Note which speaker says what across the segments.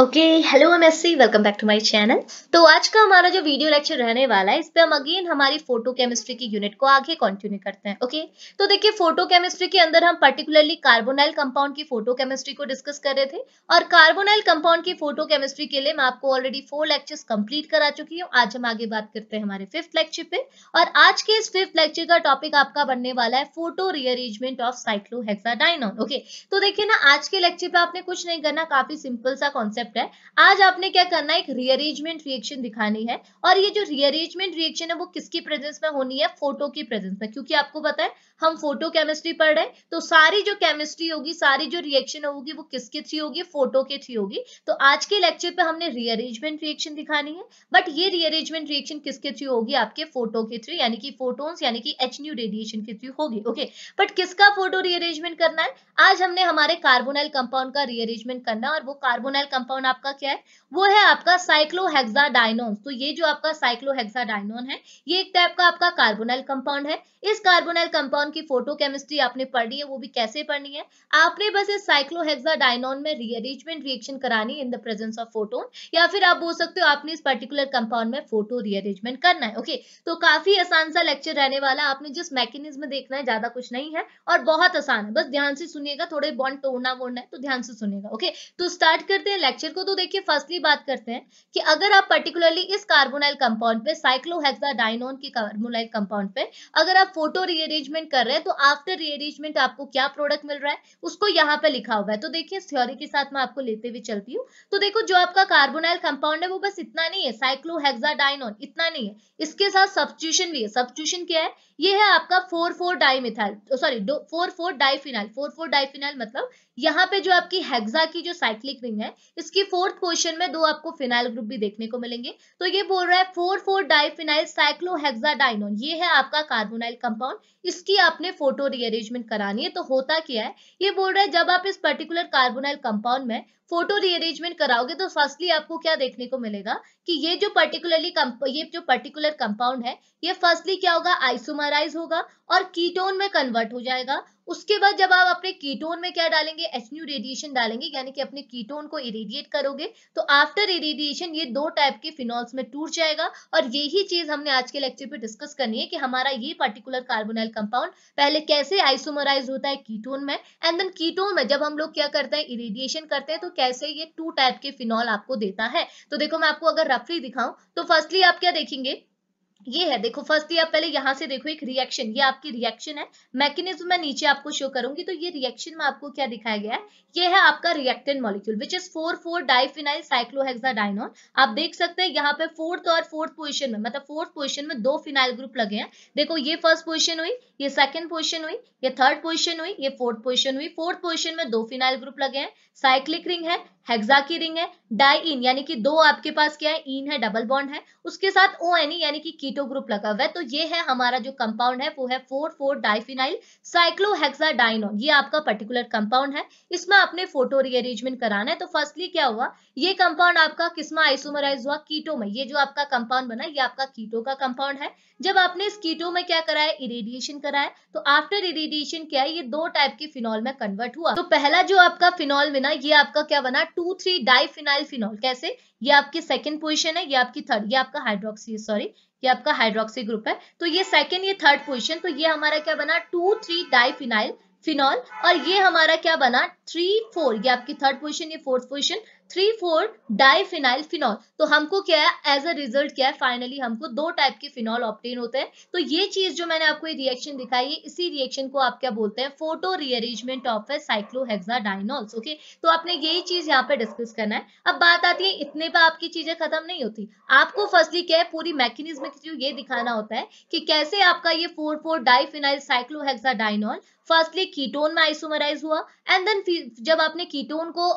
Speaker 1: Okay hello M S C welcome back to my channel तो आज का हमारा जो वीडियो लेक्चर रहने वाला है इस पे हम अगेन हमारी फोटो केमिस्ट्री की यूनिट को आगे कंटिन्यू करते हैं ओके okay? तो देखिए फोटो केमिस्ट्री के अंदर हम पर्टिकुलरली कार्बोनाइल कंपाउंड की फोटो केमिस्ट्री को डिस्कस कर रहे थे और कार्बोनाइल कंपाउंड की फोटो केमिस्ट्री के लिए मैं आपको ऑलरेडी फोर लेक्चर्स कंप्लीट करा चुकी हूँ आज हम आगे बात करते हैं हमारे फिफ्थ लेक्चर पे और आज के इस फिफ्थ लेक्चर का टॉपिक आपका बनने वाला है photo rearrangement of cyclohexadienone okay तो देखिये ना आज के लेक्चर पे आपने कुछ नहीं करना काफी सिंपल सा कॉन्सेप्ट कॉन्सेप्ट है आज आपने क्या करना है एक रीअरेंजमेंट रिएक्शन दिखानी है और ये जो रीअरेंजमेंट रिएक्शन है वो किसकी प्रेजेंस में होनी है फोटो की प्रेजेंस में क्योंकि आपको पता है हम फोटो केमिस्ट्री पढ़ रहे हैं तो सारी जो केमिस्ट्री होगी सारी जो रिएक्शन होगी वो किसके थ्री होगी फोटो के थ्री होगी तो आज के लेक्चर पे हमने रीअरेंजमेंट रिएक्शन दिखानी है बट ये रीअरेंजमेंट रिएक्शन किसके थ्री होगी आपके फोटो के थ्री यानी कि फोटोन्स यानी कि एच न्यू रेडिएशन के थ्री होगी ओके बट किसका फोटो रीअरेंजमेंट करना है आज हमने हमारे कार्बोनाइल कंपाउंड का रीअरेंजमेंट करना और वो कार्बोनाइल कंपाउंड आपका क्या है वो है आपका साइक्लोहेक्साडाइनोन तो ये जो आपका साइक्लोहेक्साडाइनोन है ये एक टाइप का आपका कार्बोनाइल कंपाउंड है इस कार्बोनाइल कंपाउंड डायनॉन की फोटोकेमिस्ट्री आपने पढ़नी है वो भी कैसे पढ़नी है आपने बस इस साइक्लोहेक्साडाइनॉन में रीअरेंजमेंट रिएक्शन करानी in the presence of photon या फिर आप बोल सकते हो आपने इस पर्टिकुलर कंपाउंड में फोटो रीअरेंजमेंट करना है ओके तो काफी आसान सा लेक्चर रहने वाला आपने जिस मैकेनिज्म देखना है ज्यादा कुछ नहीं है और बहुत आसान है बस ध्यान से सुनिएगा थोड़े बॉन्ड तोड़ना वोड़ना है तो ध्यान से सुनिएगा ओके तो स्टार्ट करते हैं लेक्चर को तो देखिए फर्स्टली बात करते हैं कि अगर आप पर्टिकुलरली इस कार्बोनाइल कंपाउंड पे साइक्लोहेक्साडाइनॉन के कार्बोनाइल कंपाउंड पे अगर आप फोटो रीअरेंजमेंट कर रहे हैं तो आफ्टर रीअरेंजमेंट आपको क्या प्रोडक्ट मिल रहा है उसको यहाँ पे लिखा हुआ है तो देखिए थ्योरी के साथ मैं आपको लेते हुए चलती हूँ तो देखो जो आपका कार्बोनाइल कंपाउंड है वो बस इतना नहीं है साइक्लोहेक्साडाइनोन इतना नहीं है इसके साथ सब्सिट्यूशन भी है सब्सिट्यूशन क्या है ये है आपका four four dimethyl sorry तो four four diphenyl four four diphenyl मतलब यहाँ पे जो आपकी हेक्सा की जो साइक्लिक रिंग है इसकी फोर्थ पोजिशन में दो आपको फिनाइल ग्रुप भी देखने को मिलेंगे तो ये बोल रहा है फोर फोर डाइफिनाइल साइक्लोहेक्साडाइनोन ये है आपका कार्बोनाइल कंपाउंड इसकी आपने फोटो रीअरेंजमेंट करानी है तो होता क्या है ये बोल रहा है जब आप इस पर्टिकुलर कार्बोनाइल कंपाउंड में फोटो रीअरेंजमेंट कराओगे तो फर्स्टली आपको क्या देखने को मिलेगा कि ये जो पर्टिकुलरली ये जो पर्टिकुलर कंपाउंड है ये फर्स्टली क्या होगा आइसोमराइज होगा और कीटोन में कन्वर्ट हो जाएगा उसके बाद जब आप अपने कीटोन में क्या डालेंगे एच रेडिएशन डालेंगे यानी कि अपने कीटोन को इरेडिएट करोगे तो आफ्टर इरेडिएशन ये दो टाइप के फिनॉल्स में टूट जाएगा और यही चीज हमने आज के लेक्चर पे डिस्कस करनी है कि हमारा ये पर्टिकुलर कार्बोनाइल कंपाउंड पहले कैसे आइसोमराइज होता है कीटोन में एंड देन कीटोन में जब हम लोग क्या करते हैं इरेडिएशन करते हैं तो कैसे ये टू टाइप के फिनॉल आपको देता है तो देखो मैं आपको अगर रफली दिखाऊं तो फर्स्टली आप क्या देखेंगे ये है देखो फर्स्ट ये आप पहले यहाँ से देखो एक रिएक्शन ये आपकी रिएक्शन है मैकेनिज्म मैं नीचे आपको शो करूंगी तो ये रिएक्शन में आपको क्या दिखाया गया है ये है आपका reactant molecule which is four four diphenyl dienone आप देख सकते हैं यहाँ पे फोर्थ और फोर्थ पोजिशन में मतलब फोर्थ पोजिशन में दो फिनाइल ग्रुप लगे हैं देखो ये फर्स्ट पोजिशन हुई ये सेकंड पोजिशन हुई ये थर्ड पोजिशन हुई ये फोर्थ पोजिशन हुई फोर्थ पोजिशन में दो फिनाइल ग्रुप लगे हैं साइक्लिक रिंग है हेक्सा की रिंग है डाइन यानी कि दो आपके पास क्या है इन है डबल बॉन्ड है उसके साथ ओ एन यानी कि कीटो ग्रुप लगा हुआ है तो ये है हमारा जो कंपाउंड है वो है four four diphenyl cyclohexa dienone ये आपका पर्टिकुलर कंपाउंड है इसमें आपने फोटो रीअरेंजमेंट कराना है तो फर्स्टली क्या हुआ ये कंपाउंड आपका किसमा आइसोमराइज हुआ कीटो में ये जो आपका कंपाउंड बना ये आपका कीटो का कंपाउंड है जब आपने इस कीटो में क्या कराया इरेडिएशन कराया तो आफ्टर इरेडिएशन क्या है ये दो टाइप के फिनॉल में कन्वर्ट हुआ तो पहला जो आपका फिनॉल बना ये आपका क्या बना टू थ्री फिनाइल फिनॉल कैसे ये आपकी सेकंड पोजिशन है ये आपकी थर्ड ये आपका हाइड्रोक्सी सॉरी ये आपका हाइड्रोक्सी ग्रुप है तो ये सेकेंड ये थर्ड पोजिशन तो ये हमारा क्या बना टू थ्री डाइफिनाइल फिनॉल और ये हमारा क्या बना थ्री फोर ये आपकी थर्ड पोजिशन ये fourth position three four di phenyl phenol तो हमको क्या है एज अ रिजल्ट क्या है फाइनली हमको दो टाइप के फिनॉल ऑप्टेन होते हैं तो ये चीज जो मैंने आपको ये रिएक्शन दिखाई है इसी रिएक्शन को आप क्या बोलते हैं photo rearrangement of a cyclohexadienols okay तो आपने यही चीज यहाँ पे डिस्कस करना है अब बात आती है इतने पर आपकी चीजें खत्म नहीं होती आपको फर्स्टली क्या है पूरी मैकेनिज्म के थ्रू ये दिखाना होता है कि कैसे आपका ये four four di diphenyl cyclohexadienol firstly ketone में आइसोमराइज हुआ एंड देन जब आपने कीटोन को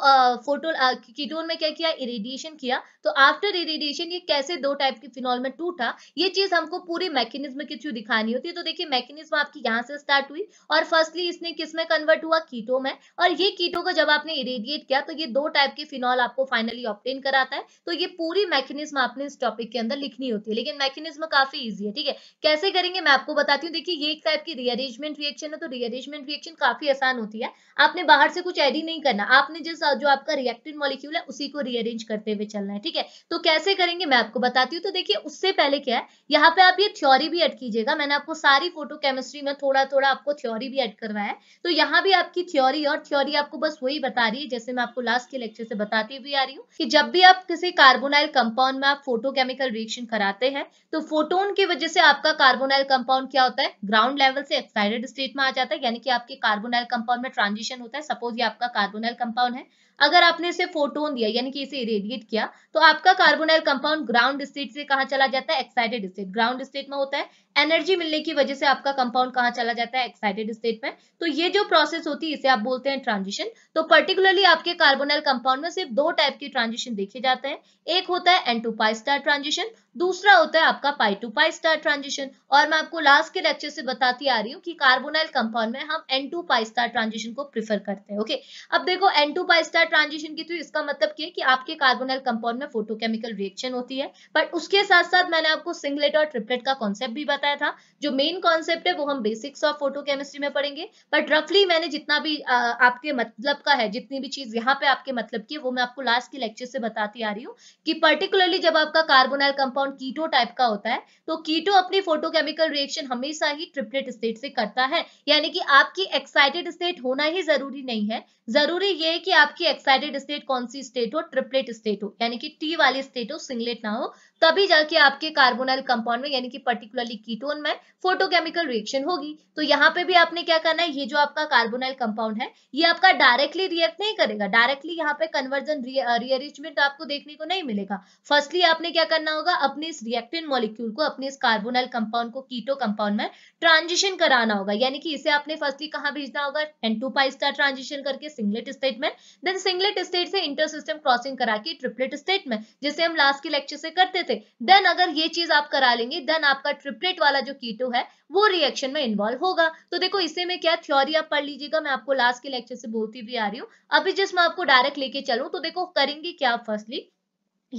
Speaker 1: फोटो uh, कीटोन में क्या किया इरेडिएशन किया तो आफ्टर इरेडिएशन ये कैसे दो टाइप के फिनॉल में टूटा ये चीज हमको पूरे मैकेनिज्म के थ्रू दिखानी होती है तो देखिए मैकेनिज्म आपकी यहाँ से स्टार्ट हुई और फर्स्टली इसने किस में कन्वर्ट हुआ कीटो में और ये कीटो को जब आपने इरेडिएट किया तो ये दो टाइप के फिनॉल आपको फाइनली ऑप्टेन कराता है तो ये पूरी मैकेनिज्म आपने इस टॉपिक के अंदर लिखनी होती है लेकिन मैकेनिज्म काफी ईजी है ठीक है कैसे करेंगे मैं आपको बताती हूँ देखिए ये एक टाइप की रीअरेंजमेंट रिएक्शन है तो रीअरेंजमेंट रिएक्शन काफी आसान होती है आपने बाहर से कुछ एड ही नहीं करना आपने जिस जो आपका रिएक्टिव मॉलिक्यूल मॉलिक्यूल है उसी को रीअरेंज करते हुए चलना है ठीक है तो कैसे करेंगे मैं आपको बताती हूँ तो देखिए उससे पहले क्या है यहाँ पे आप ये थ्योरी भी एड कीजिएगा मैंने आपको सारी फोटो केमिस्ट्री में थोड़ा थोड़ा आपको थ्योरी भी एड करवाया है तो यहाँ भी आपकी थ्योरी और थ्योरी आपको बस वही बता रही है जैसे मैं आपको लास्ट के लेक्चर से बताती हुई आ रही हूँ कि जब भी आप किसी कार्बोनाइल कंपाउंड में आप फोटोकेमिकल रिएक्शन कराते हैं तो फोटोन की वजह से आपका कार्बोनाइल कंपाउंड क्या होता है ग्राउंड लेवल से एक्साइटेड स्टेट में आ जाता है यानी कि आपके कार्बोनाइल कंपाउंड में ट्रांजिशन होता है सपोज ये आपका कार्बोनाइल कंपाउंड है अगर आपने इसे फोटोन दिया यानी कि इसे इरेडिएट किया तो आपका कार्बोनाइल कंपाउंड ग्राउंड स्टेट से कहा चला जाता है एक्साइटेड स्टेट ग्राउंड स्टेट में होता है एनर्जी मिलने की वजह से आपका कंपाउंड कहाँ चला जाता है एक्साइटेड स्टेट में तो ये जो प्रोसेस होती है इसे आप बोलते हैं ट्रांजिशन तो पर्टिकुलरली आपके कार्बोनल कंपाउंड में सिर्फ दो टाइप के ट्रांजिशन देखे जाते हैं एक होता है n to pi star transition दूसरा होता है आपका pi to pi star transition और मैं आपको लास्ट के लेक्चर से बताती आ रही हूँ कि कार्बोनाइल कंपाउंड में हम n to pi star transition को प्रिफर करते हैं ओके अब देखो n to pi star transition की तो इसका मतलब क्या है कि आपके कार्बोनाइल कंपाउंड में फोटोकेमिकल रिएक्शन होती है बट उसके साथ साथ मैंने आपको सिंगलेट और ट्रिपलेट का कॉन्सेप्ट भी बताया बताया था जो मेन कॉन्सेप्ट है वो हम बेसिक्स ऑफ फोटोकेमिस्ट्री में पढ़ेंगे बट रफली मैंने जितना भी आ, आपके मतलब का है जितनी भी चीज यहाँ पे आपके मतलब की वो मैं आपको लास्ट के लेक्चर से बताती आ रही हूँ कि पर्टिकुलरली जब आपका कार्बोनाइल कंपाउंड कीटो टाइप का होता है तो कीटो अपनी फोटोकेमिकल रिएक्शन हमेशा ही ट्रिपलेट स्टेट से करता है यानी कि आपकी एक्साइटेड स्टेट होना ही जरूरी नहीं है जरूरी ये है कि आपकी एक्साइटेड स्टेट कौन सी स्टेट हो ट्रिपलेट स्टेट हो यानी कि टी वाली स्टेट हो सिंगलेट ना हो तभी जाके आपके कार्बोनाइल कंपाउंड में यानी कि पर्टिकुलरली कीटोन में फोटोकेमिकल रिएक्शन होगी तो यहाँ पे भी आपने क्या करना है ये जो आपका कार्बोनाइल कंपाउंड है ये आपका डायरेक्टली रिएक्ट नहीं करेगा डायरेक्टली यहाँ पे कन्वर्जन रिअरेंजमेंट uh, आपको देखने को नहीं मिलेगा फर्स्टली आपने क्या करना होगा अपने इस रिएक्टेंट मॉलिक्यूल को अपने इस कार्बोनाइल कंपाउंड को कीटो कंपाउंड में ट्रांजिशन कराना होगा यानी कि इसे आपने फर्स्टली कहाँ भेजना होगा n to pi star transition करके सिंगलेट स्टेट में देन सिंगलेट स्टेट से इंटर सिस्टम क्रॉसिंग करा के ट्रिपलेट स्टेट में जिसे हम लास्ट के लेक्चर से करते थे देन अगर ये चीज आप करा लेंगे देन आपका ट्रिपलेट एसिड वाला जो कीटो है वो रिएक्शन में इन्वॉल्व होगा तो देखो इसे में क्या थ्योरी आप पढ़ लीजिएगा मैं आपको लास्ट के लेक्चर से बोलती भी आ रही हूँ अभी जस्ट मैं आपको डायरेक्ट लेके चलू तो देखो करेंगे क्या फर्स्टली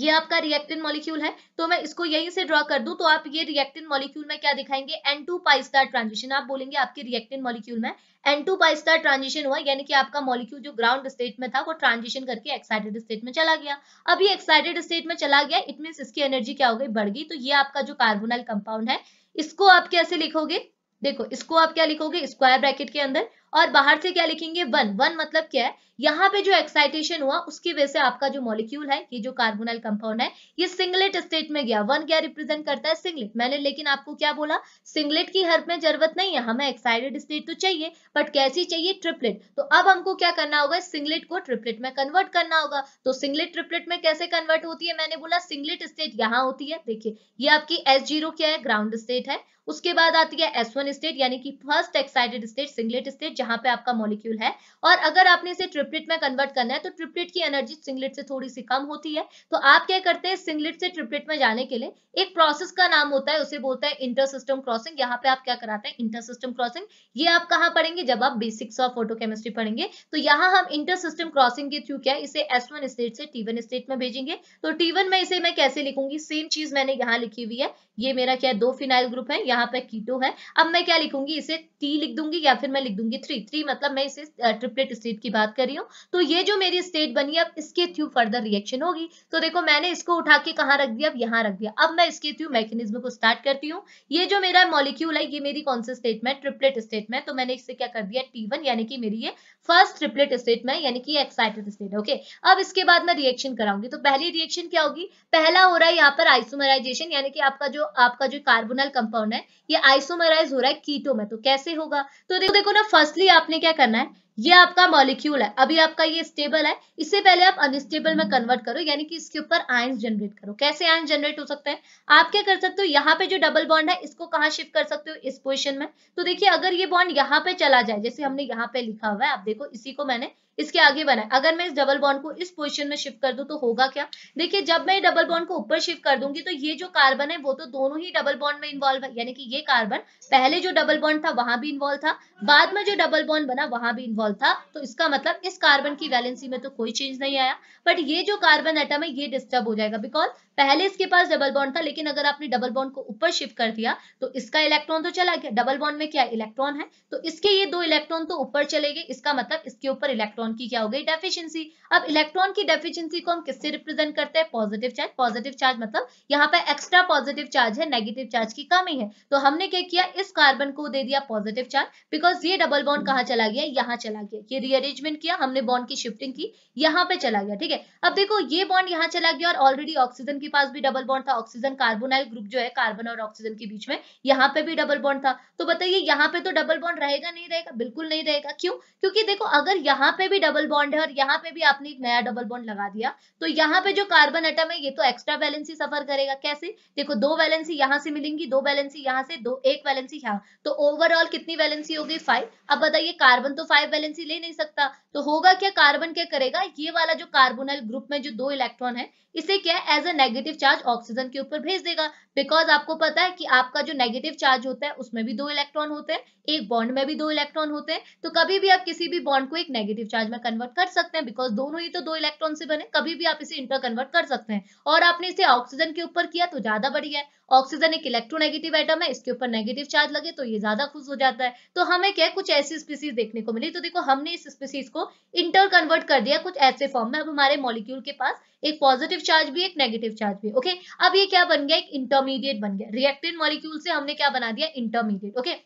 Speaker 1: ये आपका रिएक्टेंट मॉलिक्यूल है तो मैं इसको यहीं से ड्रॉ कर दूं तो आप ये रिएक्टेंट मॉलिक्यूल में क्या दिखाएंगे n to pi star transition आप बोलेंगे आपके रिएक्टेंट मॉलिक्यूल में n to pi star transition हुआ यानी कि आपका मॉलिक्यूल जो ग्राउंड स्टेट में था वो ट्रांजिशन करके एक्साइटेड स्टेट में चला गया अभी एक्साइटेड स्टेट में चला गया इट मीन इसकी एनर्जी क्या हो गई बढ़ गई तो ये आपका जो कार्बोनल कंपाउंड है इसको आप कैसे लिखोगे देखो इसको आप क्या लिखोगे स्क्वायर ब्रैकेट के अंदर और बाहर से क्या लिखेंगे वन वन मतलब क्या है यहाँ पे जो एक्साइटेशन हुआ उसकी वजह से आपका जो मॉलिक्यूल है ये जो कार्बोनाइल कंपाउंड है ये सिंगलेट स्टेट में गया वन क्या रिप्रेजेंट करता है सिंगलेट मैंने लेकिन आपको क्या बोला सिंगलेट की हर्फ में जरूरत नहीं है हमें एक्साइटेड स्टेट तो चाहिए बट कैसी चाहिए ट्रिपलेट तो अब हमको क्या करना होगा सिंगलेट को ट्रिपलेट में कन्वर्ट करना होगा तो सिंगलेट ट्रिपलेट में कैसे कन्वर्ट होती है मैंने बोला सिंगलेट स्टेट यहाँ होती है देखिए ये आपकी एस जीरो क्या है ग्राउंड स्टेट है उसके बाद आती है एस वन स्टेट यानी कि first excited state singlet state जहां पे आपका मॉलिक्यूल है और अगर आपने इसे ट्रिपलेट में कन्वर्ट करना है तो ट्रिपलेट की एनर्जी सिंगलेट से थोड़ी सी कम होती है तो आप क्या करते हैं सिंगलेट से ट्रिपलेट में जाने के लिए एक प्रोसेस का नाम होता है उसे बोलते हैं इंटर सिस्टम क्रॉसिंग यहाँ पे आप क्या कराते हैं इंटर सिस्टम क्रॉसिंग ये आप कहाँ पढ़ेंगे जब आप बेसिक्स ऑफ फोटो पढ़ेंगे तो यहाँ हम इंटर सिस्टम क्रॉसिंग के थ्रू क्या इसे एस स्टेट से टी स्टेट में भेजेंगे तो टी में इसे मैं कैसे लिखूंगी सेम चीज मैंने यहाँ लिखी हुई है ये मेरा क्या है दो फिनाइल ग्रुप है यहाँ पे कीटो है अब मैं क्या लिखूंगी इसे टी लिख दूंगी या फिर मैं लिख दूंगी थ्री थ्री मतलब मैं इसे ट्रिपलेट स्टेट की बात कर रही हूँ तो ये जो मेरी स्टेट बनी अब इसके थ्रू फर्दर रिएक्शन होगी तो देखो मैंने इसको उठा के कहा रख दिया अब यहाँ रख दिया अब मैं इसके थ्रू मैकेनिज्म को स्टार्ट करती हूँ ये जो मेरा मॉलिक्यूल है ये मेरी कौन सा स्टेट में ट्रिपलेट स्टेट में तो मैंने इसे क्या कर दिया टी वन यानी कि मेरी ये फर्स्ट ट्रिपलेट स्टेट में यानी कि एक्साइटेड स्टेट ओके अब इसके बाद मैं रिएक्शन कराऊंगी तो पहली रिएक्शन क्या होगी पहला हो रहा है यहाँ पर आइसोमराइजेशन यानी कि आपका जो आपका जो कार्बोनल कंपाउंड है ये आइसोमराइज हो रहा है कीटो में तो कैसे होगा तो देखो देखो ना फर्स्टली आपने क्या करना है ये आपका मॉलिक्यूल है अभी आपका ये स्टेबल है इससे पहले आप अनस्टेबल में कन्वर्ट करो यानी कि इसके ऊपर आयन जनरेट करो कैसे आयन जनरेट हो सकते हैं आप क्या कर सकते हो यहाँ पे जो डबल बॉन्ड है इसको कहाँ शिफ्ट कर सकते हो इस पोजिशन में तो देखिए अगर ये बॉन्ड यहाँ पे चला जाए जैसे हमने यहाँ पे लिखा हुआ है आप देखो इसी को मैंने इसके आगे बना है अगर मैं इस डबल बॉन्ड को इस पोजिशन में शिफ्ट कर दूं तो होगा क्या देखिए जब मैं डबल बॉन्ड को ऊपर शिफ्ट कर दूंगी तो ये जो कार्बन है वो तो दोनों ही डबल बॉन्ड में इन्वॉल्व है यानी कि ये कार्बन पहले जो डबल बॉन्ड था वहां भी इन्वॉल्व था बाद में जो डबल बॉन्ड बना वहां भी इन्वॉल्व था तो इसका मतलब इस कार्बन की वैलेंसी में तो कोई चेंज नहीं आया बट ये जो कार्बन एटम है ये डिस्टर्ब हो जाएगा बिकॉज पहले इसके पास डबल बॉन्ड था लेकिन अगर आपने डबल बॉन्ड को ऊपर शिफ्ट कर दिया तो इसका इलेक्ट्रॉन तो चला गया डबल बॉन्ड में क्या इलेक्ट्रॉन है तो इसके ये दो इलेक्ट्रॉन तो ऊपर चले गए इसका मतलब इसके ऊपर इलेक्ट्रॉन की क्या हो गई डेफिशिएंसी अब इलेक्ट्रॉन की डेफिशिएंसी को हम किससे रिप्रेजेंट करते हैं पॉजिटिव चार्ज पॉजिटिव चार्ज मतलब यहाँ पर एक्स्ट्रा पॉजिटिव चार्ज है नेगेटिव चार्ज की कमी है तो हमने क्या किया इस कार्बन को दे दिया पॉजिटिव चार्ज बिकॉज ये डबल बॉन्ड कहाँ चला गया यहाँ चला गया ये रीअरेंजमेंट किया हमने बॉन्ड की शिफ्टिंग की यहाँ पे चला गया ठीक है अब देखो ये बॉन्ड यहाँ चला गया और ऑलरेडी ऑक्सीजन की पास भी डबल बॉन्ड था ऑक्सीजन कार्बोनाइल ग्रुप जो है कार्बन और ऑक्सीजन के बीच में यहाँ पे भी डबल बॉन्ड था तो बताइए यहाँ पे तो डबल बॉन्ड रहेगा नहीं रहेगा बिल्कुल नहीं रहेगा क्यों क्योंकि देखो अगर यहाँ पे भी डबल बॉन्ड है और यहाँ पे भी आपने एक नया डबल बॉन्ड लगा दिया तो यहाँ पे जो कार्बन एटम है ये तो एक्स्ट्रा वैलेंसी सफर करेगा कैसे देखो दो वैलेंसी यहाँ से मिलेंगी दो वैलेंसी यहाँ से दो एक वैलेंसी यहाँ तो ओवरऑल कितनी वैलेंसी हो गई फाइव अब बताइए कार्बन तो फाइव वैलेंसी ले नहीं सकता तो होगा क्या कार्बन क्या करेगा ये वाला जो कार्बोनल ग्रुप में जो दो इलेक्ट्रॉन है इसे क्या as a negative negative charge oxygen के ऊपर भेज देगा बिकॉज आपको पता है कि आपका जो नेगेटिव चार्ज होता है उसमें भी दो इलेक्ट्रॉन होते हैं एक बॉन्ड में भी दो इलेक्ट्रॉन होते हैं तो कभी भी आप किसी भी बॉन्ड को एक नेगेटिव चार्ज में कन्वर्ट कर सकते हैं बिकॉज दोनों ही तो दो इलेक्ट्रॉन से बने कभी भी आप इसे इंटर कन्वर्ट कर सकते हैं और आपने इसे ऑक्सीजन के ऊपर किया तो ज्यादा बढ़िया है ऑक्सीजन एक इलेक्ट्रोनेगेटिव आइटम है इसके ऊपर नेगेटिव चार्ज लगे तो ये ज्यादा खुश हो जाता है तो हमें क्या कुछ ऐसी स्पीसीज देखने को मिली तो देखो हमने इस स्पीसीज को इंटर कन्वर्ट कर दिया कुछ ऐसे फॉर्म में अब हमारे मॉलिक्यूल के पास एक पॉजिटिव चार्ज भी एक नेगेटिव चार्ज भी ओके अब ये क्या बन गया एक इंटरमीडिएट बन गया रिएक्टिव मॉलिक्यूल से हमने क्या बना दिया इंटरमीडिएट ओके okay?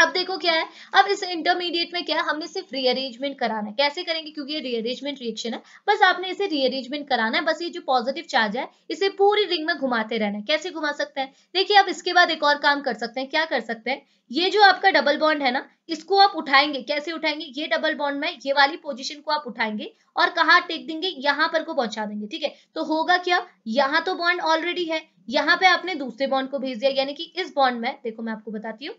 Speaker 1: अब देखो क्या है अब इस इंटरमीडिएट में क्या है हमने सिर्फ रीअरेंजमेंट कराना है कैसे करेंगे क्योंकि ये रीअरेंजमेंट रिएक्शन है बस आपने इसे रीअरेंजमेंट कराना है बस ये जो पॉजिटिव चार्ज है इसे पूरी रिंग में घुमाते रहना है कैसे घुमा सकते हैं देखिए आप इसके बाद एक और काम कर सकते हैं क्या कर सकते हैं ये जो आपका डबल बॉन्ड है ना इसको आप उठाएंगे कैसे उठाएंगे ये डबल बॉन्ड में ये वाली पोजिशन को आप उठाएंगे और कहा टेक देंगे यहाँ पर को पहुंचा देंगे ठीक है तो होगा क्या यहाँ तो बॉन्ड ऑलरेडी है यहाँ पे आपने दूसरे बॉन्ड को भेज दिया यानी कि इस बॉन्ड में देखो मैं आपको बताती हूँ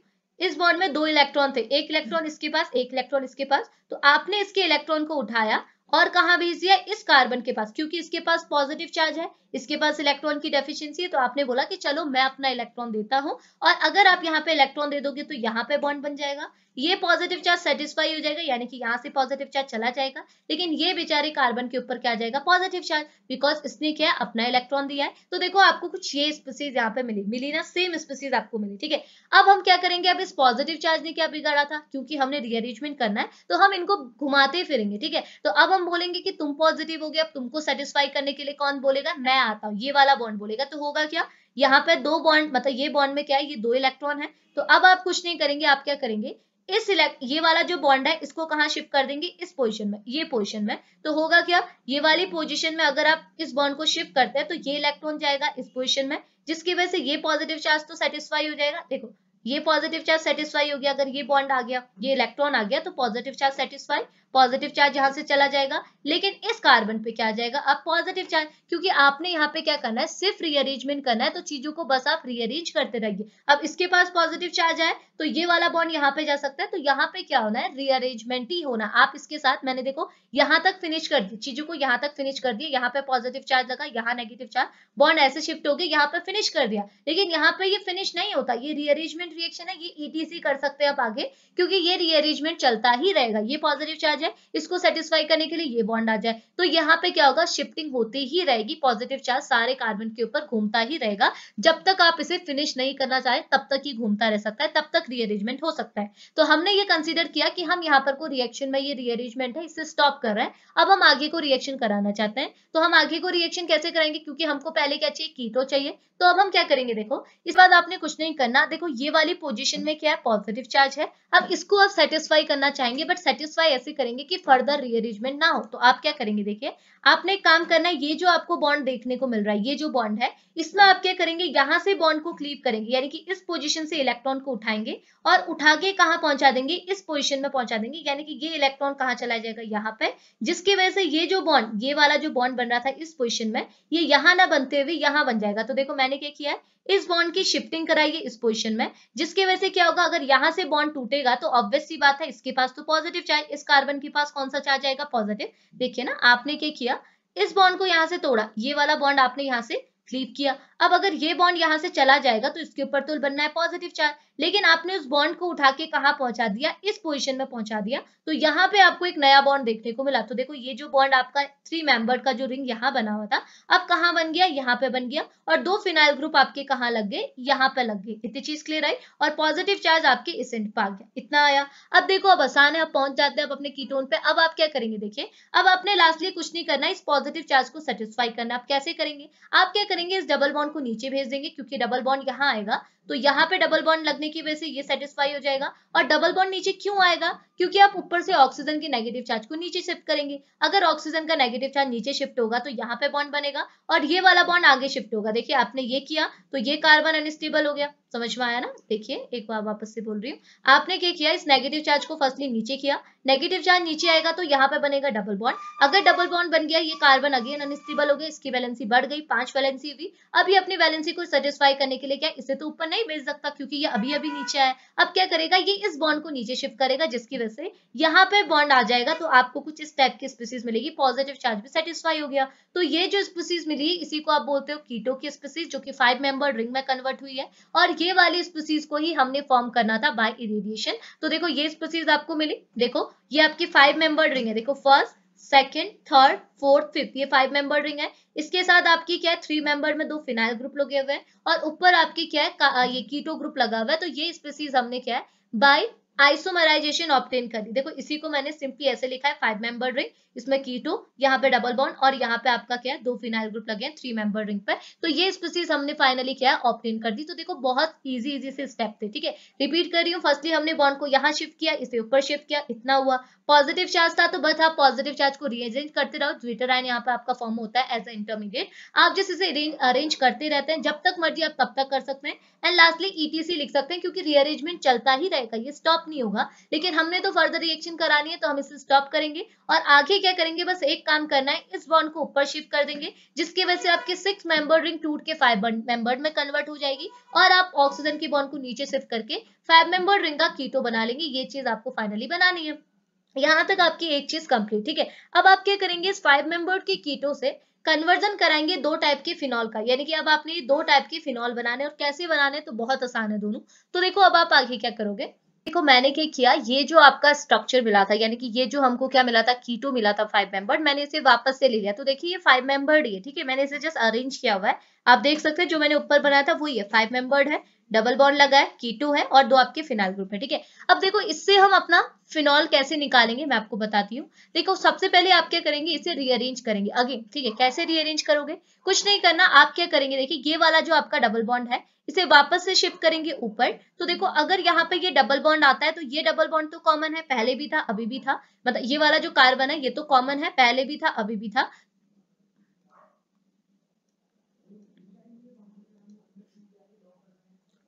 Speaker 1: इस बॉन्ड में दो इलेक्ट्रॉन थे एक इलेक्ट्रॉन इसके पास एक इलेक्ट्रॉन इसके पास तो आपने इसके इलेक्ट्रॉन को उठाया और कहा भेज दिया इस कार्बन के पास क्योंकि इसके पास पॉजिटिव चार्ज है इसके पास इलेक्ट्रॉन की डेफिशिएंसी है तो आपने बोला कि चलो मैं अपना इलेक्ट्रॉन देता हूं और अगर आप यहाँ पे इलेक्ट्रॉन दे दोगे तो यहाँ पे बॉन्ड बन जाएगा ये पॉजिटिव चार्ज सेटिस्फाई हो जाएगा यानी कि यहाँ से पॉजिटिव चार्ज चला जाएगा लेकिन ये बेचारे कार्बन के ऊपर क्या जाएगा पॉजिटिव चार्ज बिकॉज इसने क्या अपना इलेक्ट्रॉन दिया है तो देखो आपको कुछ ये स्पीसीज यहाँ पे मिली मिली ना सेम स्पीसीज आपको मिली ठीक है अब हम क्या करेंगे अब इस पॉजिटिव चार्ज ने क्या बिगाड़ा था क्योंकि हमने रीअरेंजमेंट करना है तो हम इनको घुमाते फिरेंगे ठीक है तो अब हम बोलेंगे कि तुम पॉजिटिव हो गए अब तुमको सेटिस्फाई करने के लिए कौन बोलेगा मैं आता हूँ ये वाला बॉन्ड बोलेगा तो होगा क्या यहाँ पे दो बॉन्ड मतलब ये बॉन्ड में क्या है ये दो इलेक्ट्रॉन है तो अब आप कुछ नहीं करेंगे आप क्या करेंगे इस ये वाला जो बॉन्ड है इसको कहाँ शिफ्ट कर देंगे इस पोजिशन में ये पोजिशन में तो होगा क्या ये वाली पोजिशन में अगर आप इस बॉन्ड को शिफ्ट करते हैं तो ये इलेक्ट्रॉन जाएगा इस पोजिशन में जिसकी वजह से ये पॉजिटिव चार्ज तो सेटिस्फाई हो जाएगा देखो ये पॉजिटिव चार्ज सेटिस्फाई हो गया अगर ये बॉन्ड आ गया ये इलेक्ट्रॉन आ गया तो positive charge satisfy positive charge यहाँ से चला जाएगा लेकिन इस कार्बन पे क्या जाएगा अब पॉजिटिव चार्ज क्योंकि आपने यहाँ पे क्या करना है सिर्फ रीअरेंजमेंट करना है तो चीजों को बस आप रीअरेंज करते रहिए अब इसके पास पॉजिटिव चार्ज आए तो ये वाला बॉन्ड यहाँ पे जा सकता है तो यहाँ पे क्या होना है रीअरेंजमेंट ही होना आप इसके साथ मैंने देखो यहाँ तक फिनिश कर दी चीजों को यहाँ तक फिनिश कर दिया यहाँ पे पॉजिटिव चार्ज लगा यहाँ नेगेटिव चार्ज बॉन्ड ऐसे शिफ्ट हो गए यहाँ पे फिनिश कर दिया लेकिन यहाँ पे ये फिनिश नहीं होता ये रीअरेंजमेंट रिएक्शन है ये ईटीसी e कर सकते हैं आप आगे क्योंकि ये रीअरेंजमेंट चलता ही रहेगा ये पॉजिटिव चार्ज जाए इसको सेटिस्फाई करने के लिए ये बॉन्ड आ जाए तो यहाँ पे क्या होगा शिफ्टिंग होती ही रहेगी पॉजिटिव चार्ज सारे कार्बन के ऊपर घूमता ही रहेगा जब तक आप इसे फिनिश नहीं करना चाहे तब तक ही घूमता रह सकता है तब तक रीअरेंजमेंट हो सकता है तो हमने ये कंसिडर किया कि हम यहाँ पर को रिएक्शन में ये रीअरेंजमेंट है इसे स्टॉप कर रहे हैं अब हम आगे को रिएक्शन कराना चाहते हैं तो हम आगे को रिएक्शन कैसे करेंगे क्योंकि हमको पहले क्या चाहिए कीटो चाहिए तो अब हम क्या करेंगे देखो इस बात आपने कुछ नहीं करना देखो ये वाली पोजिशन में क्या है पॉजिटिव चार्ज है अब इसको आप सेटिस्फाई करना चाहेंगे बट सेटिस्फाई ऐसे करेंगे करेंगे कि फर्दर रीअरेंजमेंट ना हो तो आप क्या करेंगे देखिए आपने एक काम करना है ये जो आपको बॉन्ड देखने को मिल रहा है ये जो बॉन्ड है इसमें आप क्या करेंगे यहां से बॉन्ड को क्लीव करेंगे यानी कि इस पोजिशन से इलेक्ट्रॉन को उठाएंगे और उठा के कहां पहुंचा देंगे इस पोजिशन में पहुंचा देंगे यानी कि ये इलेक्ट्रॉन कहां चला जाएगा यहाँ पे जिसकी वजह से ये जो बॉन्ड ये वाला जो बॉन्ड बन रहा था इस पोजिशन में ये यहां ना बनते हुए यहां बन जाएगा तो देखो मैंने क्या किया है इस बॉन्ड की शिफ्टिंग कराइए इस पोजिशन में जिसके वजह से क्या होगा अगर यहाँ से बॉन्ड टूटेगा तो ऑब्वियस सी बात है इसके पास तो पॉजिटिव चार्ज इस कार्बन के पास कौन सा चार्ज आएगा पॉजिटिव देखिए ना आपने क्या किया इस बॉन्ड को यहाँ से तोड़ा ये वाला बॉन्ड आपने यहाँ से क्लीप किया अब अगर ये बॉन्ड यहाँ से चला जाएगा तो इसके ऊपर तो बनना है पॉजिटिव चार्ज लेकिन आपने उस बॉन्ड को उठा के कहा पहुंचा दिया इस पोजिशन में पहुंचा दिया तो यहाँ पे आपको एक नया बॉन्ड देखने को मिला तो देखो ये जो बॉन्ड आपका थ्री मेंबर का जो रिंग यहाँ बना हुआ था अब कहाँ बन गया यहाँ पे बन गया और दो फिनाइल ग्रुप आपके कहा लग गए यहाँ पे लग गए इतनी चीज क्लियर आई और पॉजिटिव चार्ज आपके इस एंड पे आ गया इतना आया अब देखो अब आसान है अब पहुंच जाते हैं अब अपने कीटोन पे अब आप क्या करेंगे देखिए अब आपने लास्टली कुछ नहीं करना इस पॉजिटिव चार्ज को सेटिस्फाई करना आप कैसे करेंगे आप क्या करेंगे इस डबल बॉन्ड को नीचे भेज देंगे क्योंकि डबल बॉन्ड यहाँ आएगा तो यहाँ पे डबल बॉन्ड लगने की वजह से ये सेटिस्फाई हो जाएगा और डबल बॉन्ड नीचे क्यों आएगा क्योंकि आप ऊपर से ऑक्सीजन के नेगेटिव चार्ज को नीचे शिफ्ट करेंगे अगर ऑक्सीजन का नेगेटिव चार्ज नीचे शिफ्ट होगा तो यहाँ पे बॉन्ड बनेगा और ये वाला बॉन्ड आगे शिफ्ट होगा देखिए आपने ये किया तो ये कार्बन अनस्टेबल हो गया समझ में आया ना देखिए एक बार वापस से बोल रही हूँ आपने क्या किया इस नेगेटिव चार्ज को फर्स्टली नीचे किया नेगेटिव चार्ज नीचे आएगा तो यहाँ पे बनेगा डबल बॉन्ड अगर डबल बॉन्ड बन गया ये कार्बन अगेन अनस्टेबल हो गया इसकी वैलेंसी बढ़ गई पांच वैलेंसी हुई अभी अपनी वैलेंसी को सेटिस्फाई करने के लिए क्या इसे तो ऊपर नहीं नहीं बेच सकता क्योंकि ये अभी अभी नीचे आया अब क्या करेगा ये इस बॉन्ड को नीचे शिफ्ट करेगा जिसकी वजह से यहाँ पे बॉन्ड आ जाएगा तो आपको कुछ इस टाइप की स्पीसीज मिलेगी पॉजिटिव चार्ज भी सेटिस्फाई हो गया तो ये जो स्पीसीज मिली इसी को आप बोलते हो कीटो की स्पीसीज जो की फाइव मेंबर रिंग में कन्वर्ट हुई है और ये वाली स्पीसीज को ही हमने फॉर्म करना था बाय इरेडिएशन तो देखो ये स्पीसीज आपको मिली देखो ये आपकी फाइव मेंबर रिंग है देखो first second third fourth fifth ये फाइव मेंबर रिंग है इसके साथ आपकी क्या है थ्री मेंबर में दो फिनाइल ग्रुप लगे हुए हैं और ऊपर आपकी क्या है ये कीटो ग्रुप लगा हुआ है तो ये स्पेसीज हमने क्या है बाई आइसोमराइजेशन ऑप्टेन कर दी देखो इसी को मैंने सिंपली ऐसे लिखा है फाइव मेंबर रिंग इसमें टू यहाँ पे डबल बॉन्ड और यहाँ पे आपका क्या है दो फिनाइल ग्रुप लगे हैं थ्री मेंबर रिंग पर तो ये स्पीसीज हमने फाइनली क्या है ऑप्टेन कर दी तो देखो बहुत इजी इजी से स्टेप थे ठीक है रिपीट कर रही हूँ फर्स्टली हमने बॉन्ड को यहाँ शिफ्ट किया इसे ऊपर शिफ्ट किया इतना हुआ पॉजिटिव चार्ज था तो बस आप पॉजिटिव चार्ज को रिएजेंट करते रहो ट्विटर आइन यहाँ पे आपका फॉर्म होता है एज ए इंटरमीडिएट आप जैसे इसे अरेंज करते रहते हैं जब तक मर्जी आप तब तक कर सकते हैं एंड लास्टली ईटीसी लिख सकते हैं क्योंकि रीअरेंजमेंट चलता ही रहेगा ये स्टॉप नहीं होगा लेकिन हमने तो फर्दर रिएक्शन करानी है तो हम इसे स्टॉप करेंगे और आगे क्या करेंगे बस एक काम करना है इस बॉन्ड को ऊपर शिफ्ट कर देंगे जिसकी वजह से आपके सिक्स मेंबर रिंग टूट के फाइव मेंबर में कन्वर्ट हो जाएगी और आप ऑक्सीजन की बॉन्ड को नीचे शिफ्ट करके फाइव मेंबर रिंग का कीटो बना लेंगे ये चीज आपको फाइनली बनानी है यहाँ तक आपकी एक चीज कंप्लीट ठीक है अब आप क्या करेंगे इस फाइव मेंबर की कीटो से कन्वर्जन कराएंगे दो टाइप के फिनॉल का यानी कि अब आपने दो टाइप के फिनॉल बनाने और कैसे बनाने तो बहुत आसान है दोनों तो देखो अब आप आगे क्या करोगे देखो मैंने क्या किया ये जो आपका स्ट्रक्चर मिला था यानी कि ये जो हमको क्या मिला था कीटो मिला था फाइव मेंबर्ड मैंने इसे वापस से ले लिया तो देखिए ये फाइव मेंबर्ड ही है ठीक है मैंने इसे जस्ट अरेंज किया हुआ है आप देख सकते हैं जो मैंने ऊपर बनाया था वो ये फाइव मेंबर्ड है डबल बॉन्ड लगा है की है और दो आपके फिनाइल ग्रुप है ठीक है अब देखो इससे हम अपना फिनॉल कैसे निकालेंगे मैं आपको बताती हूँ देखो सबसे पहले आप क्या करेंगे इसे रीअरेंज करेंगे अगेन ठीक है कैसे रीअरेंज करोगे कुछ नहीं करना आप क्या करेंगे देखिए ये वाला जो आपका डबल बॉन्ड है इसे वापस से शिफ्ट करेंगे ऊपर तो देखो अगर यहाँ पे ये डबल बॉन्ड आता है तो ये डबल बॉन्ड तो कॉमन है पहले भी था अभी भी था मतलब ये वाला जो कार्बन है ये तो कॉमन है पहले भी था अभी भी था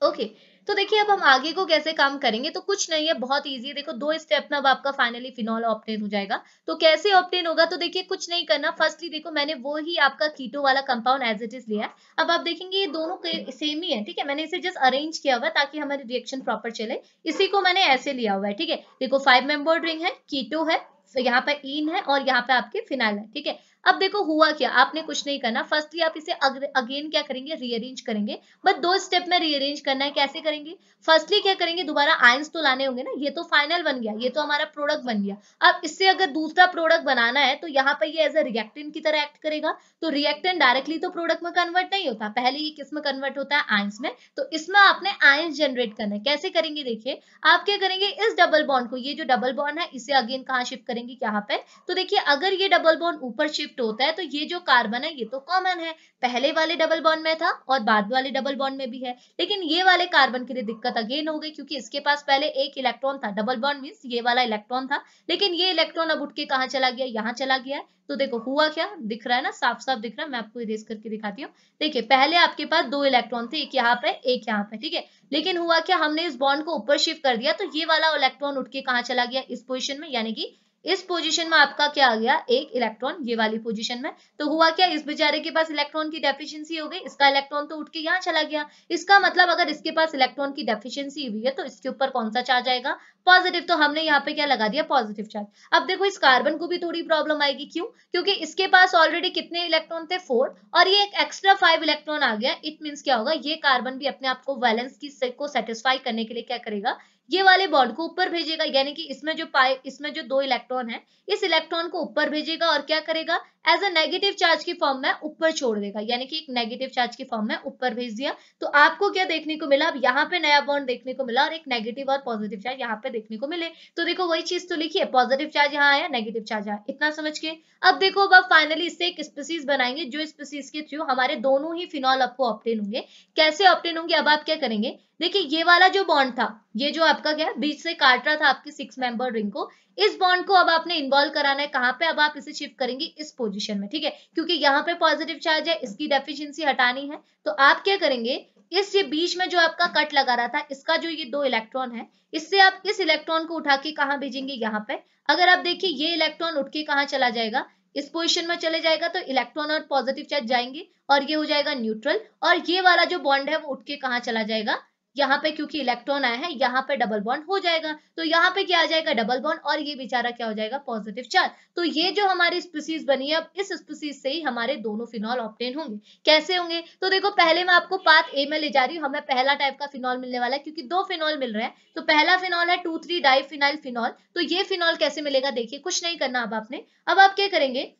Speaker 1: ओके तो देखिए अब हम आगे को कैसे काम करेंगे तो कुछ नहीं है बहुत इजी है देखो दो स्टेप में अब आपका फाइनली फिनॉल ऑप्टेन हो जाएगा तो कैसे ऑप्टेन होगा तो देखिए कुछ नहीं करना फर्स्टली देखो मैंने वो ही आपका कीटो वाला कंपाउंड एज इट इज लिया है अब आप देखेंगे ये दोनों सेम ही है ठीक है मैंने इसे जस्ट अरेंज किया हुआ है ताकि हमारी रिएक्शन प्रॉपर चले इसी को मैंने ऐसे लिया हुआ है ठीक है देखो फाइव मेंबर रिंग है कीटो है यहाँ पे इन है और यहाँ पे आपके फिनाइल है ठीक है अब देखो हुआ क्या आपने कुछ नहीं करना फर्स्टली आप इसे अगेन क्या करेंगे रीअरेंज करेंगे बट दो स्टेप में रीअरेंज करना है कैसे करेंगे फर्स्टली क्या करेंगे दोबारा आयंस तो लाने होंगे ना ये तो फाइनल बन गया ये तो हमारा प्रोडक्ट बन गया अब इससे अगर दूसरा प्रोडक्ट बनाना है तो यहाँ पर ये एज अ रिएक्टेंट की तरह एक्ट करेगा तो रिएक्टेंट डायरेक्टली तो प्रोडक्ट में कन्वर्ट नहीं होता पहले ये किस में कन्वर्ट होता है आयंस में तो इसमें आपने आयंस जनरेट करना है कैसे करेंगे देखिए आप क्या करेंगे इस डबल बॉन्ड को ये जो डबल बॉन्ड है इसे अगेन कहाँ शिफ्ट करेंगे यहाँ पे तो देखिए अगर ये डबल बॉन्ड ऊपर शिफ्ट शिफ्ट होता है तो ये जो कार्बन है ये तो कॉमन है पहले वाले डबल बॉन्ड में था और बाद वाले डबल बॉन्ड में भी है लेकिन ये वाले कार्बन के लिए दिक्कत अगेन हो गई क्योंकि इसके पास पहले एक इलेक्ट्रॉन था डबल बॉन्ड मीन ये वाला इलेक्ट्रॉन था लेकिन ये इलेक्ट्रॉन अब उठ के कहा चला गया यहाँ चला गया तो देखो हुआ क्या दिख रहा है ना साफ साफ दिख रहा है मैं आपको इरेज करके दिखाती हूँ देखिये पहले आपके पास दो इलेक्ट्रॉन थे एक यहाँ पे एक यहाँ पे ठीक है लेकिन हुआ क्या हमने इस बॉन्ड को ऊपर शिफ्ट कर दिया तो ये वाला इलेक्ट्रॉन उठ के कहा चला गया इस पोजिशन में यानी कि इस पोजीशन में आपका क्या आ गया एक इलेक्ट्रॉन ये वाली पोजीशन में तो हुआ क्या इस बेचारे के पास इलेक्ट्रॉन की डेफिशिएंसी हो गई इसका इलेक्ट्रॉन तो उठ के यहाँ चला गया इसका मतलब अगर इसके पास इलेक्ट्रॉन की डेफिशिएंसी हुई है तो इसके ऊपर कौन सा चार्ज आएगा पॉजिटिव तो हमने यहाँ पे क्या लगा दिया पॉजिटिव चार्ज अब देखो इस कार्बन को भी थोड़ी प्रॉब्लम आएगी क्यों क्योंकि इसके पास ऑलरेडी कितने इलेक्ट्रॉन थे फोर और ये एक एक्स्ट्रा फाइव इलेक्ट्रॉन आ गया इट मीन क्या होगा ये कार्बन भी अपने आप को वैलेंस की को सेटिस्फाई करने के लिए क्या करेगा ये वाले बॉन्ड को ऊपर भेजेगा यानी कि इसमें जो पाए इसमें जो दो इलेक्ट्रॉन है इस इलेक्ट्रॉन को ऊपर भेजेगा और क्या करेगा एज अ नेगेटिव चार्ज की फॉर्म में ऊपर छोड़ देगा यानी कि एक नेगेटिव चार्ज की फॉर्म में ऊपर भेज दिया तो आपको क्या देखने को मिला अब यहाँ पे नया बॉन्ड देखने को मिला और एक नेगेटिव और पॉजिटिव चार्ज यहाँ पे देखने को मिले तो देखो वही चीज तो लिखी है पॉजिटिव चार्ज यहाँ आया नेगेटिव चार्ज आया इतना समझ के अब देखो अब फाइनली इससे एक स्पेसीज बनाएंगे जो स्पीसीज के थ्रू हमारे दोनों ही फिनॉल आपको ऑप्टेन होंगे कैसे ऑप्टेन होंगे अब आप क्या करेंगे देखिए ये वाला जो बॉन्ड था ये जो आपका क्या बीच से काट रहा था आपकी सिक्स मेंबर रिंग को इस बॉन्ड को अब आपने इन्वॉल्व कराना है कहाँ पे अब आप इसे शिफ्ट करेंगे इस पोजीशन में ठीक है क्योंकि यहाँ पे पॉजिटिव चार्ज है इसकी डेफिशिएंसी हटानी है तो आप क्या करेंगे इस ये बीच में जो आपका कट लगा रहा था इसका जो ये दो इलेक्ट्रॉन है इससे आप इस इलेक्ट्रॉन को उठा के कहा भेजेंगे यहाँ पे अगर आप देखिए ये इलेक्ट्रॉन उठ के कहाँ चला जाएगा इस पोजिशन में चले जाएगा तो इलेक्ट्रॉन और पॉजिटिव चार्ज जाएंगे और ये हो जाएगा न्यूट्रल और ये वाला जो बॉन्ड है वो उठ के कहाँ चला जाएगा यहाँ पे क्योंकि इलेक्ट्रॉन आया है यहाँ पे डबल बॉन्ड हो जाएगा तो यहाँ पे क्या आ जाएगा डबल बॉन्ड और ये बेचारा क्या हो जाएगा पॉजिटिव चार्ज तो ये जो हमारी स्पीसीज बनी है अब इस स्पीसीज से ही हमारे दोनों फिनॉल ऑप्टेन होंगे कैसे होंगे तो देखो पहले मैं आपको पाथ ए में ले जा रही हूँ हमें पहला टाइप का फिनॉल मिलने वाला है क्योंकि दो फिनॉल मिल रहे हैं तो पहला फिनॉल है टू थ्री डाई फिनॉल तो ये फिनॉल कैसे मिलेगा देखिए कुछ नहीं करना अब आपने अब आप क्या करेंगे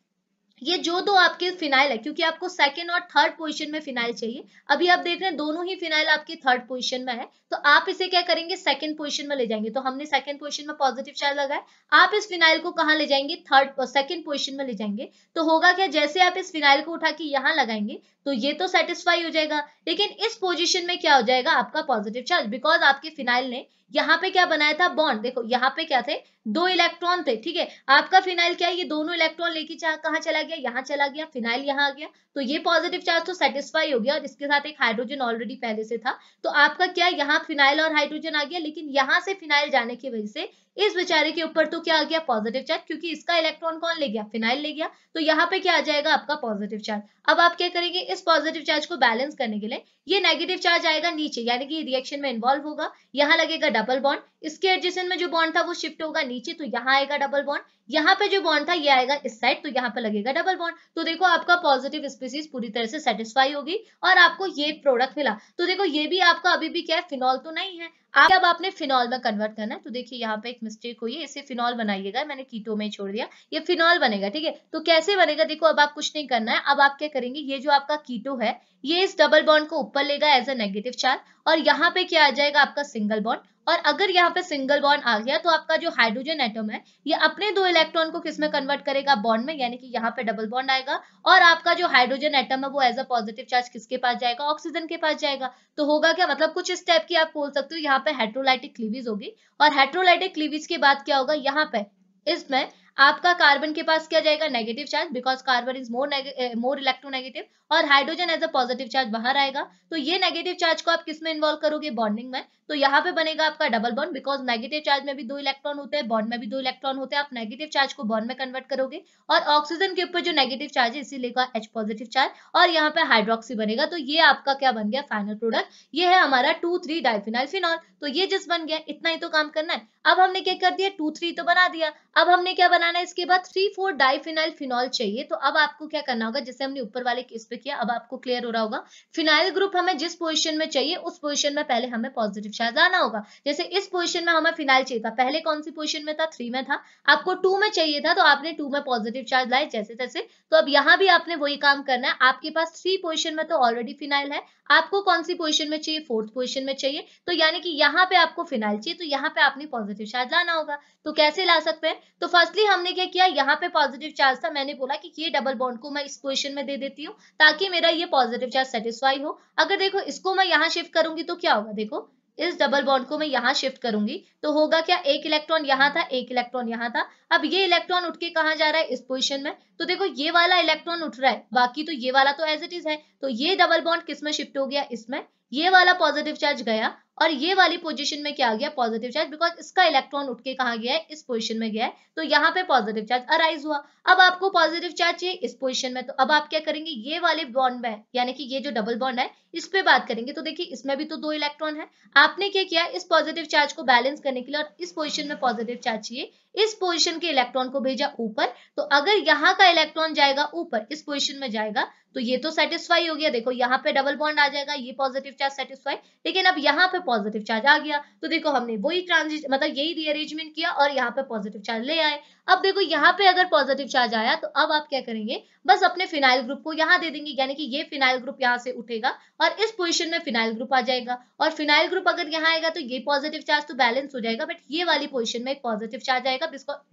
Speaker 1: ये जो दो आपके फिनाइल है क्योंकि आपको सेकेंड और थर्ड पोजिशन में फिनाइल चाहिए अभी आप देख रहे हैं दोनों ही फिनाइल आपकी थर्ड पोजिशन में है तो आप इसे क्या करेंगे सेकेंड पोजिशन में ले जाएंगे तो हमने सेकेंड पोजिशन में पॉजिटिव चार्ज लगाया आप इस फिनाइल को कहा ले जाएंगे थर्ड सेकेंड पोजिशन में ले जाएंगे तो होगा क्या जैसे आप इस फिनाइल को उठा के यहाँ लगाएंगे तो ये तो सेटिस्फाई हो जाएगा लेकिन इस पोजिशन में क्या हो जाएगा आपका पॉजिटिव चार्ज बिकॉज आपके फिनाइल ने यहाँ पे क्या बनाया था बॉन्ड देखो यहाँ पे क्या थे दो इलेक्ट्रॉन थे ठीक है आपका फिनाइल क्या है ये दोनों इलेक्ट्रॉन लेके कहा चला गया यहाँ चला गया फिनाइल यहाँ आ गया तो ये पॉजिटिव चार्ज तो सेटिस्फाई हो गया और इसके साथ एक हाइड्रोजन ऑलरेडी पहले से था तो आपका क्या है यहाँ फिनाइल और हाइड्रोजन आ गया लेकिन यहाँ से फिनाइल जाने की वजह से इस बेचारे के ऊपर तो क्या आ गया पॉजिटिव चार्ज क्योंकि इसका इलेक्ट्रॉन कौन ले गया फिनाइल ले गया तो यहाँ पे क्या आ जाएगा आपका पॉजिटिव चार्ज अब आप क्या करेंगे इस पॉजिटिव चार्ज को बैलेंस करने के लिए ये नेगेटिव चार्ज आएगा नीचे यानी कि रिएक्शन में इन्वॉल्व होगा यहाँ लगेगा डबल बॉन्ड इसके एडजेसेंट में जो बॉन्ड था वो शिफ्ट होगा नीचे तो यहाँ आएगा डबल बॉन्ड यहाँ पे जो बॉन्ड था ये आएगा इस साइड तो यहाँ पे लगेगा डबल बॉन्ड तो देखो आपका पॉजिटिव स्पीसीज पूरी तरह से सेटिस्फाई होगी और आपको ये प्रोडक्ट मिला तो देखो ये भी आपका अभी भी क्या है फिनॉल तो नहीं है आप अब आपने फिनॉल में कन्वर्ट करना है तो देखिए यहाँ पे एक मिस्टेक हुई है इसे फिनॉल बनाइएगा मैंने कीटो में छोड़ दिया ये फिनॉल बनेगा ठीक है तो कैसे बनेगा देखो अब आप कुछ नहीं करना है अब आप क्या करेंगे ये जो आपका कीटो है ये इस डबल बॉन्ड को ऊपर लेगा एज ए नेगेटिव चार्ज और यहाँ पे क्या आ जाएगा आपका सिंगल बॉन्ड और अगर यहाँ पे सिंगल बॉन्ड आ गया तो आपका जो हाइड्रोजन एटम है ये अपने दो इलेक्ट्रॉन इलेक्ट्रॉन को किसमें कन्वर्ट करेगा बॉन्ड में यानी कि यहाँ पे डबल बॉन्ड आएगा और आपका जो हाइड्रोजन एटम है वो एज अ पॉजिटिव चार्ज किसके पास जाएगा ऑक्सीजन के पास जाएगा तो होगा क्या मतलब कुछ इस टाइप की आप बोल सकते हो यहाँ पे हाइड्रोलाइटिक क्लीविज होगी और हाइड्रोलाइटिक क्लीविज के बाद क्या होगा यहाँ पे इसमें आपका कार्बन के पास क्या जाएगा negative charge because carbon is more more electronegative और hydrogen as a positive charge बाहर आएगा तो ये नेगेटिव चार्ज को आप किस में इन्वॉल्व करोगे बॉन्डिंग में तो यहाँ पे बनेगा आपका double bond because negative charge में भी दो इलेक्ट्रॉन होते हैं बॉन्ड में भी दो इलेक्ट्रॉन होते हैं आप नेगेटिव चार्ज को बॉन्ड में कन्वर्ट करोगे और ऑक्सीजन के ऊपर जो नेगेटिव चार्ज है इसीलिए एच पॉजिटिव चार्ज और यहाँ पे हाइड्रोक्सी बनेगा तो ये आपका क्या बन गया फाइनल प्रोडक्ट ये है हमारा टू थ्री डाइफिनाइल फिनॉल तो ये जिस बन गया इतना ही तो काम करना है अब हमने क्या कर दिया टू थ्री तो बना दिया अब हमने क्या बनाना है इसके बाद थ्री फोर डाइफिनाइल फिनॉल चाहिए तो अब आपको क्या करना होगा जैसे हमने ऊपर वाले केस पे किया अब आपको क्लियर हो रहा होगा फिनाइल ग्रुप हमें जिस पोजिशन में चाहिए उस पोजिशन में पहले हमें पॉजिटिव चार्ज आना होगा जैसे इस पोजिशन में हमें फिनाइल चाहिए था पहले कौन सी पोजिशन में था थ्री में था आपको टू में चाहिए था तो आपने टू में पॉजिटिव चार्ज लाए जैसे तैसे तो अब यहाँ भी आपने वही काम करना है आपके पास थ्री पोजिशन में तो ऑलरेडी फिनाइल है आपको कौन सी पोजिशन में चाहिए फोर्थ पोजिशन में चाहिए तो यानी कि यहाँ पे आपको फिनाइल चाहिए तो यहाँ पे आपने पॉजिटिव चार्ज लाना होगा तो कैसे ला सकते हैं तो फर्स्टली हमने क्या किया यहाँ पे पॉजिटिव चार्ज था मैंने बोला कि ये डबल बॉन्ड को मैं इस पोजिशन में दे देती हूँ ताकि मेरा ये पॉजिटिव चार्ज सेटिस्फाई हो अगर देखो इसको मैं यहाँ शिफ्ट करूंगी तो क्या होगा देखो इस डबल बॉन्ड को मैं यहाँ शिफ्ट करूंगी तो होगा क्या एक इलेक्ट्रॉन यहाँ था एक इलेक्ट्रॉन यहाँ था अब ये इलेक्ट्रॉन उठ के कहा जा रहा है इस पोजिशन में तो देखो ये वाला इलेक्ट्रॉन उठ रहा है बाकी तो ये वाला तो एज इट इज है तो ये डबल बॉन्ड किसमें शिफ्ट हो गया इसमें ये वाला पॉजिटिव चार्ज गया और ये वाली पोजीशन में क्या आ गया पॉजिटिव चार्ज बिकॉज इसका इलेक्ट्रॉन उठ के कहा गया है इस पोजीशन में गया है तो यहाँ पे पॉजिटिव चार्ज अराइज हुआ अब आपको पॉजिटिव चार्ज चाहिए इस पोजीशन में तो अब आप क्या करेंगे ये वाले बॉन्ड में यानी कि ये जो डबल बॉन्ड है इस पे बात करेंगे तो देखिए इसमें भी तो दो इलेक्ट्रॉन है आपने क्या किया इस पॉजिटिव चार्ज को बैलेंस करने के लिए और इस पोजिशन में पॉजिटिव चार्ज चाहिए इस पोजिशन के इलेक्ट्रॉन को भेजा ऊपर तो अगर यहाँ का इलेक्ट्रॉन जाएगा ऊपर इस पोजिशन में जाएगा तो ये तो सेटिस्फाई हो गया देखो यहाँ पे डबल बॉन्ड आ जाएगा ये पॉजिटिव चार्ज सेटिस्फाई लेकिन अब यहाँ पे पॉजिटिव चार्ज आ गया तो देखो हमने वही ट्रांजिट मतलब यही रीअरेंजमेंट किया और यहाँ पे पॉजिटिव चार्ज ले आए अब देखो यहाँ पे अगर पॉजिटिव चार्ज आया तो अब आप क्या करेंगे बस अपने फिनाइल ग्रुप को यहाँ दे देंगे यानी कि ये फिनाइल ग्रुप यहाँ से उठेगा और इस पोजिशन में फिनाइल ग्रुप आ जाएगा और फिनाइल ग्रुप अगर यहाँ आएगा तो ये पॉजिटिव चार्ज तो बैलेंस हो जाएगा बट ये वाली पोजिशन में एक पॉजिटिव चार्ज आएगा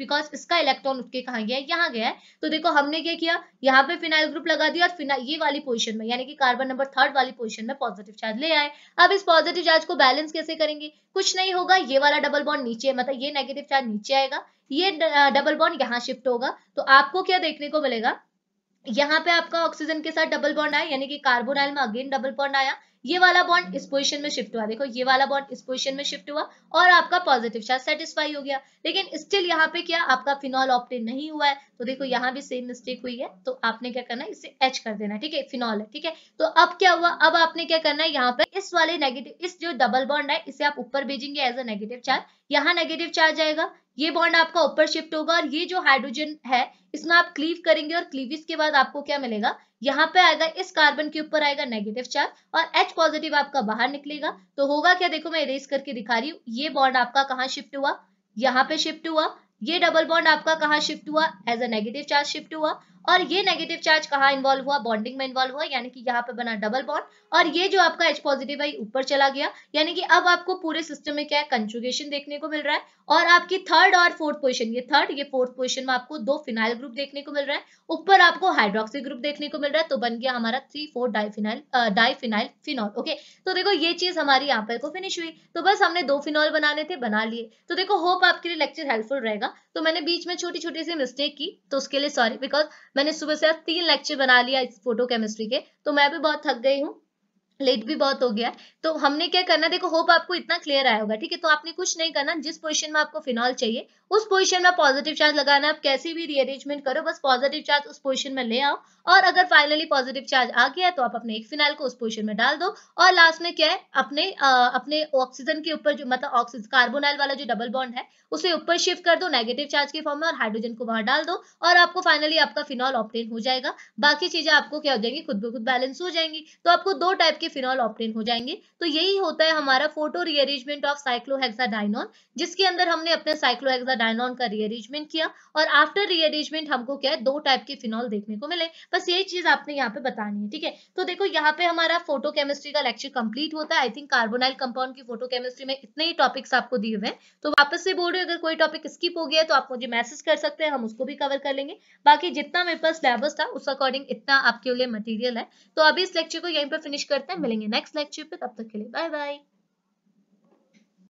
Speaker 1: बिकॉज इसका इलेक्ट्रॉन उठ के कहाँ गया यहाँ गया है तो देखो हमने क्या किया यहाँ पे फिनाइल ग्रुप लगा दिया और ये वाली पोजिशन में यानी कि कार्बन नंबर थर्ड वाली पोजिशन में पॉजिटिव चार्ज ले आए अब इस पॉजिटिव चार्ज को बैलेंस कैसे करेंगे कुछ नहीं होगा ये वाला डबल बॉन्ड नीचे मतलब ये नेगेटिव चार्ज नीचे आएगा ये डबल बॉन्ड यहाँ शिफ्ट होगा तो आपको क्या देखने को मिलेगा यहाँ पे आपका ऑक्सीजन के साथ डबल बॉन्ड आया यानी कि कार्बोनाइल में अगेन डबल बॉन्ड आया ये वाला बॉन्ड इस पोजिशन में शिफ्ट हुआ देखो ये वाला बॉन्ड इस पोजिशन में शिफ्ट हुआ और आपका पॉजिटिव चार्ज सेटिस्फाई हो गया लेकिन स्टिल यहाँ पे क्या आपका फिनॉल ऑप्टेन नहीं हुआ है तो देखो यहाँ भी सेम मिस्टेक हुई है तो आपने क्या करना है इसे एच कर देना ठीक है फिनॉल है ठीक है तो अब क्या हुआ अब आपने क्या करना है यहाँ पे इस वाले नेगेटिव इस जो डबल बॉन्ड है इसे आप ऊपर भेजेंगे एज अ नेगेटिव चार्ज यहाँ नेगेटिव चार्ज आएगा ये बॉन्ड आपका ऊपर शिफ्ट होगा और ये जो हाइड्रोजन है इसमें आप क्लीव करेंगे और क्लीविस के बाद आपको क्या मिलेगा यहाँ पे आएगा इस कार्बन के ऊपर आएगा नेगेटिव चार्ज और एच पॉजिटिव आपका बाहर निकलेगा तो होगा क्या देखो मैं इरेज करके दिखा रही हूँ ये बॉन्ड आपका कहाँ शिफ्ट हुआ यहाँ पे शिफ्ट हुआ ये डबल बॉन्ड आपका कहाँ शिफ्ट हुआ as a negative charge shift हुआ और ये नेगेटिव चार्ज कहाँ इन्वॉल्व हुआ बॉन्डिंग में इन्वॉल्व हुआ यानी कि यहाँ पे बना डबल बॉन्ड और ये जो आपका एच पॉजिटिव है ऊपर चला गया यानी कि अब आपको पूरे सिस्टम में क्या है कंजुगेशन देखने को मिल रहा है और आपकी थर्ड और फोर्थ पोजिशन ये थर्ड ये फोर्थ पोजिशन में आपको दो फिनाइल ग्रुप देखने को मिल रहा है ऊपर आपको हाइड्रोक्सी ग्रुप देखने को मिल रहा है तो बन गया हमारा three four diphenyl diphenyl phenol okay तो देखो ये चीज हमारी यहाँ पर को फिनिश हुई तो बस हमने दो फिनॉल बनाने थे बना लिए तो देखो होप आपके लिए लेक्चर हेल्पफुल रहेगा तो मैंने बीच में छोटी छोटी सी मिस्टेक की तो उसके लिए सॉरी बिकॉज मैंने सुबह से आज तीन लेक्चर बना लिया इस फोटो केमिस्ट्री के तो मैं भी बहुत थक गई हूँ लेट भी बहुत हो गया तो हमने क्या करना देखो होप आपको इतना क्लियर आया होगा ठीक है तो आपने कुछ नहीं करना जिस पोजीशन में आपको फिनॉल चाहिए उस पोजीशन में पॉजिटिव चार्ज लगाना आप कैसे भी रीअरेंजमेंट करो बस पॉजिटिव चार्ज उस पोजीशन में ले आओ और अगर फाइनली पॉजिटिव चार्ज आ गया तो आप अपने एक फिनाइल को उस पोजिशन में डाल दो और लास्ट में क्या है अपने आ, अपने ऑक्सीजन के ऊपर जो मतलब ऑक्सीजन कार्बोनाइल वाला जो डबल बॉन्ड है उसे ऊपर शिफ्ट कर दो नेगेटिव चार्ज के फॉर्म में और हाइड्रोजन को वहां डाल दो और आपको फाइनली आपका फिनॉल ऑप्टेन हो जाएगा बाकी चीजें आपको क्या हो जाएंगी खुद ब खुद बैलेंस हो जाएंगी तो आपको दो टाइप के फिनॉल ऑप्टेन हो जाएंगे तो यही होता है हमारा फोटो रीअरेंजमेंट ऑफ साइक्लोहेक्साडाइनॉन जिसके अंदर हमने अपने साइक्लोहेक्साडाइनॉन का रीअरेंजमेंट किया और आफ्टर रीअरेंजमेंट हमको क्या है दो टाइप के फिनॉल देखने को मिले बस यही चीज आपने यहाँ पे बतानी है ठीक है तो देखो यहाँ पे हमारा फोटो केमिस्ट्री का लेक्चर कंप्लीट होता है आई थिंक कार्बोनाइल कंपाउंड की फोटो केमिस्ट्री में इतने ही टॉपिक्स आपको दिए हुए हैं तो वापस से बोल रहे अगर कोई टॉपिक स्किप हो गया तो आप मुझे मैसेज कर सकते हैं हम उसको भी कवर कर लेंगे बाकी जितना मेरे पास सिलेबस था उस अकॉर्डिंग इतना आपके लिए मटेरियल है तो अभी इस लेक्चर को यहीं पर फिनिश करते हैं मिलेंगे नेक्स्ट लेक्चर पे तब तक के लिए बाय बाय